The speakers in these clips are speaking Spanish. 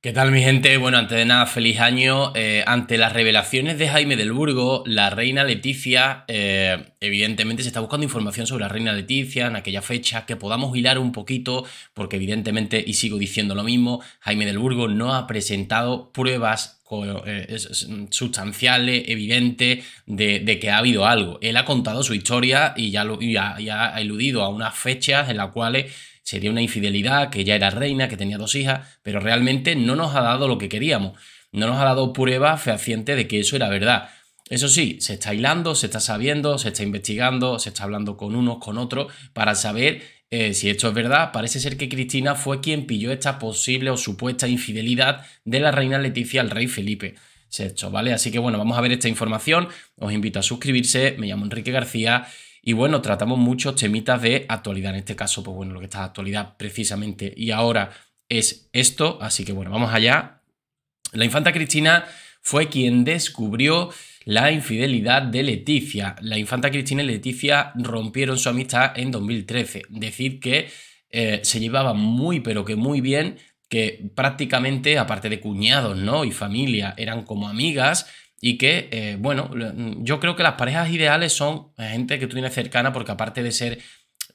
¿Qué tal mi gente? Bueno, antes de nada, feliz año. Eh, ante las revelaciones de Jaime del Burgo, la reina Leticia, eh, evidentemente se está buscando información sobre la reina Leticia en aquella fecha, que podamos hilar un poquito, porque evidentemente, y sigo diciendo lo mismo, Jaime del Burgo no ha presentado pruebas eh, sustanciales, evidentes, de, que ha habido algo. Él ha contado su historia y ya, lo, ha eludido a unas fechas en las cuales sería una infidelidad, que ya era reina, que tenía dos hijas, pero realmente no nos ha dado lo que queríamos. No nos ha dado prueba fehaciente de que eso era verdad. Eso sí, se está hilando, se está sabiendo, se está investigando, se está hablando con unos, con otros, para saber eh, si esto es verdad. Parece ser que Cristina fue quien pilló esta posible o supuesta infidelidad de la reina Leticia al rey Felipe hecho ¿vale? Así que bueno, vamos a ver esta información. Os invito a suscribirse. Me llamo Enrique García. Y bueno, tratamos muchos temitas de actualidad. En este caso, pues bueno, lo que está de actualidad precisamente y ahora es esto. Así que bueno, vamos allá. La infanta Cristina fue quien descubrió la infidelidad de Leticia. La infanta Cristina y Leticia rompieron su amistad en 2013. Decir que eh, se llevaban muy, pero que muy bien, que prácticamente, aparte de cuñados, ¿no? Y familia, eran como amigas y que, eh, bueno, mm, yo creo que las parejas ideales son gente que tú tienes cercana porque aparte de ser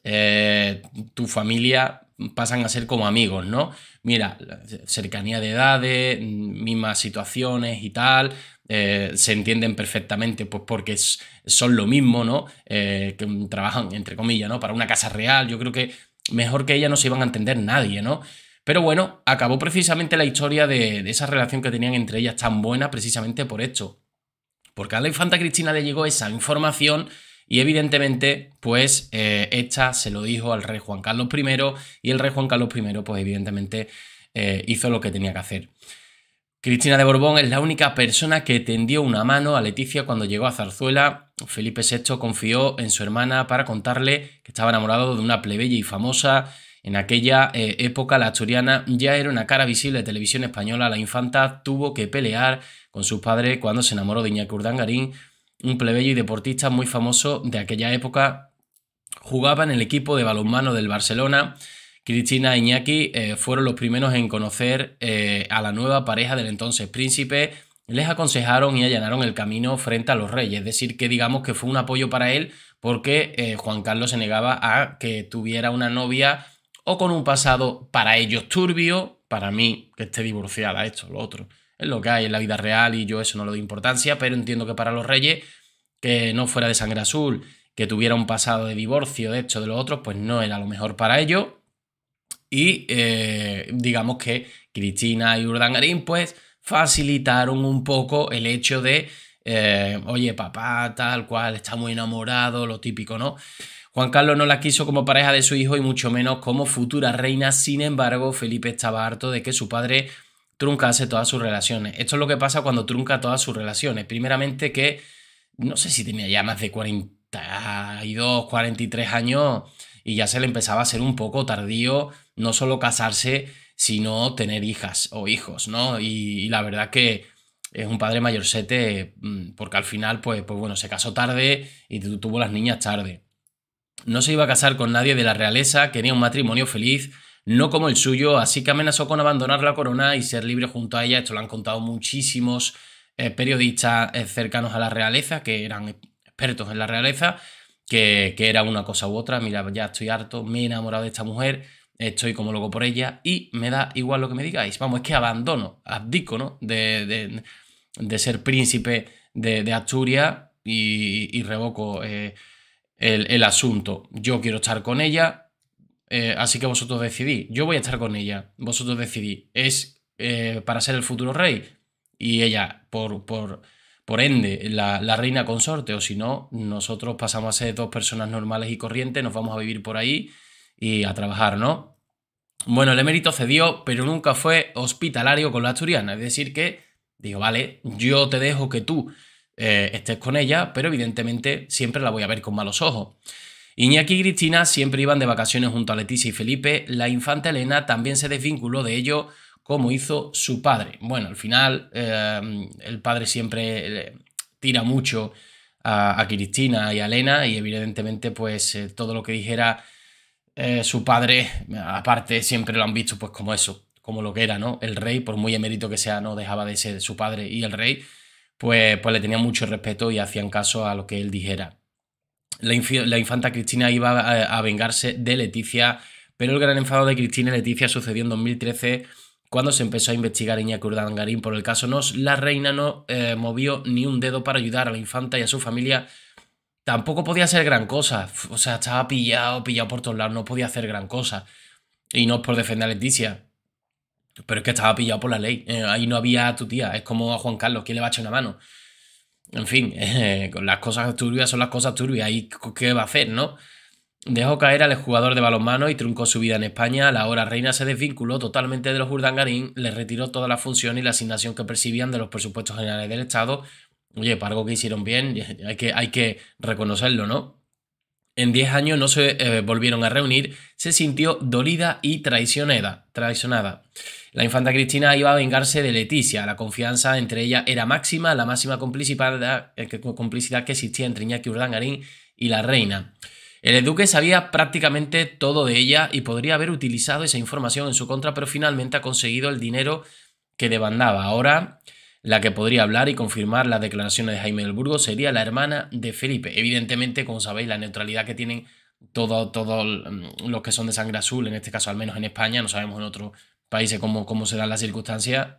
eh, tu familia, pasan a ser como amigos, ¿no? Mira, cercanía de edades, mm, mismas situaciones y tal, eh, se entienden perfectamente, pues porque son lo mismo, ¿no? que trabajan, entre comillas, ¿no? Para una casa real, yo creo que mejor que ella no se iban a entender nadie, ¿no? Pero bueno, acabó precisamente la historia de, esa relación que tenían entre ellas tan buena precisamente por esto. Porque a la infanta Cristina le llegó esa información y evidentemente, pues eh, esta se lo dijo al rey Juan Carlos I y el rey Juan Carlos I, pues evidentemente eh, hizo lo que tenía que hacer. Cristina de Borbón es la única persona que tendió una mano a Leticia cuando llegó a Zarzuela. Felipe VI confió en su hermana para contarle que estaba enamorado de una plebeya y famosa en aquella eh, época la asturiana ya era una cara visible de televisión española. La infanta tuvo que pelear con sus padres cuando se enamoró de Iñaki Urdangarín, un plebeyo y deportista muy famoso de aquella época. Jugaba en el equipo de balonmano del Barcelona. Cristina e Iñaki eh, fueron los primeros en conocer eh, a la nueva pareja del entonces príncipe. Les aconsejaron y allanaron el camino frente a los reyes. Es decir, que digamos que fue un apoyo para él porque Juan Carlos se negaba a que tuviera una novia o con un pasado para ellos turbio, para mí que esté divorciada esto, lo otro. Es lo que hay en la vida real y yo eso no lo doy importancia, pero entiendo que para los reyes, que no fuera de sangre azul, que tuviera un pasado de divorcio, de hecho, de los otros, pues no era lo mejor para ellos. Y eh, digamos que Cristina y Urdangarín, pues facilitaron un poco el hecho de, eh, oye, papá, tal cual, está muy enamorado, lo típico, ¿no? Juan Carlos no la quiso como pareja de su hijo y mucho menos como futura reina. Sin embargo, Felipe estaba harto de que su padre truncase todas sus relaciones. Esto es lo que pasa cuando trunca todas sus relaciones. Primeramente que, no sé si tenía ya más de 42, 43 años y ya se le empezaba a ser un poco tardío no solo casarse, sino tener hijas o hijos, ¿no? Y, la verdad que es un padre mayorsete mm, porque al final, pues, pues bueno, se casó tarde y tuvo las niñas tarde. No se iba a casar con nadie de la realeza, quería un matrimonio feliz, no como el suyo, así que amenazó con abandonar la corona y ser libre junto a ella. Esto lo han contado muchísimos eh, periodistas eh, cercanos a la realeza, que eran expertos en la realeza, que, era una cosa u otra. Mira, ya estoy harto, me he enamorado de esta mujer, estoy como loco por ella y me da igual lo que me digáis. Vamos, es que abandono, abdico, ¿no? De, ser príncipe de, de Asturias y, revoco. Eh, el, asunto. Yo quiero estar con ella, eh, así que vosotros decidís. Yo voy a estar con ella, vosotros decidís. ¿Es eh, para ser el futuro rey? Y ella, por, por, por ende, la, la, reina consorte, o si no, nosotros pasamos a ser dos personas normales y corrientes, nos vamos a vivir por ahí y a trabajar, ¿no? Bueno, el emérito cedió, pero nunca fue hospitalario con la asturiana, es decir que, digo, vale, yo te dejo que tú eh, estés con ella, pero evidentemente siempre la voy a ver con malos ojos. Iñaki y Cristina siempre iban de vacaciones junto a Leticia y Felipe, la infanta Elena también se desvinculó de ello como hizo su padre. Bueno, al final eh, el padre siempre eh, tira mucho a, Cristina y a Elena y evidentemente pues todo lo que dijera su padre, aparte siempre lo han visto pues como eso, como lo que era, ¿no? El rey, por muy emérito que sea, no dejaba de ser su padre y el rey. Pues, pues, le tenían mucho respeto y hacían caso a lo que él dijera. La, infanta Cristina iba a, vengarse de Leticia, pero el gran enfado de Cristina y Leticia sucedió en 2013 cuando se empezó a investigar Iñaki Urdangarín por el caso Nos. La reina no eh, movió ni un dedo para ayudar a la infanta y a su familia. Tampoco podía hacer gran cosa. O sea, estaba pillado, pillado por todos lados, no podía hacer gran cosa. Y no es por defender a Leticia, pero es que estaba pillado por la ley. Eh, ahí no había tu tía. Es como a Juan Carlos, ¿quién le va a echar una mano? En fin, las cosas turbias son las cosas turbias. ¿Y qué va a hacer, no? Dejó caer al jugador de balonmano y truncó su vida en España. La hora reina se desvinculó totalmente de los Urdangarín, le retiró toda la función y la asignación que percibían de los presupuestos generales del Estado. Oye, para algo que hicieron bien, hay que, hay que reconocerlo, ¿no? en 10 años no se eh, volvieron a reunir, se sintió dolida y traicionada, traicionada. La infanta Cristina iba a vengarse de Leticia, la confianza entre ella era máxima, la máxima complicidad, eh, complicidad que existía entre Iñaki Urdangarín y la reina. El duque sabía prácticamente todo de ella y podría haber utilizado esa información en su contra, pero finalmente ha conseguido el dinero que demandaba. Ahora la que podría hablar y confirmar las declaraciones de Jaime del Burgo sería la hermana de Felipe. Evidentemente, como sabéis, la neutralidad que tienen todos mm, los que son de sangre azul, en este caso al menos en España, no sabemos en otros países cómo, cómo las circunstancias,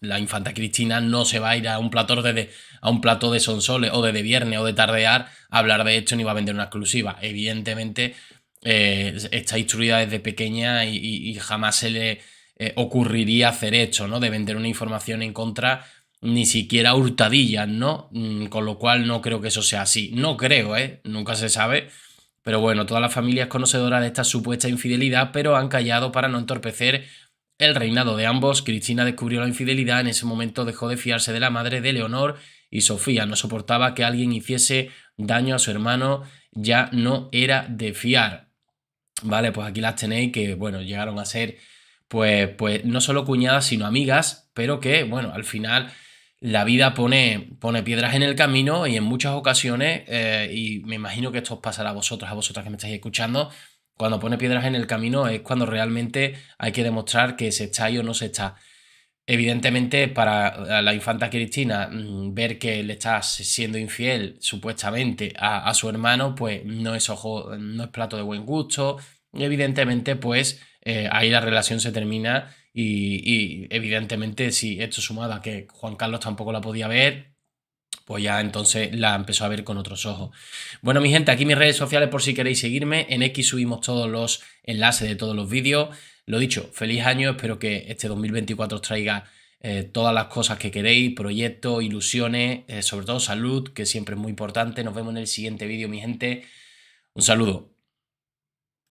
la infanta Cristina no se va a ir a un plato de, a un de sonsoles o de, viernes o de tardear a hablar de esto ni va a vender una exclusiva. Evidentemente eh, está instruida desde pequeña y jamás se le eh, ocurriría hacer esto, ¿no? De vender una información en contra ni siquiera hurtadillas, ¿no? Mm, con lo cual no creo que eso sea así. No creo, ¿eh? Nunca se sabe. Pero bueno, toda la familia es conocedora de esta supuesta infidelidad, pero han callado para no entorpecer el reinado de ambos. Cristina descubrió la infidelidad, en ese momento dejó de fiarse de la madre de Leonor y Sofía no soportaba que alguien hiciese daño a su hermano, ya no era de fiar. Vale, pues aquí las tenéis que, bueno, llegaron a ser pues, pues, no solo cuñadas, sino amigas, pero que, bueno, al final la vida pone, pone piedras en el camino y en muchas ocasiones, eh, y me imagino que esto os pasará a vosotros, a vosotras que me estáis escuchando, cuando pone piedras en el camino es cuando realmente hay que demostrar que se está ahí o no se está. Evidentemente, para la infanta Cristina, mm, ver que le estás siendo infiel supuestamente a, a su hermano, pues no es ojo, no es plato de buen gusto, evidentemente, pues eh, ahí la relación se termina y, evidentemente si esto sumaba que Juan Carlos tampoco la podía ver, pues ya entonces la empezó a ver con otros ojos. Bueno, mi gente, aquí mis redes sociales por si queréis seguirme. En X subimos todos los enlaces de todos los vídeos. Lo dicho, feliz año, espero que este 2024 os traiga eh, todas las cosas que queréis, proyectos, ilusiones, eh, sobre todo salud, que siempre es muy importante. Nos vemos en el siguiente vídeo, mi gente. Un saludo.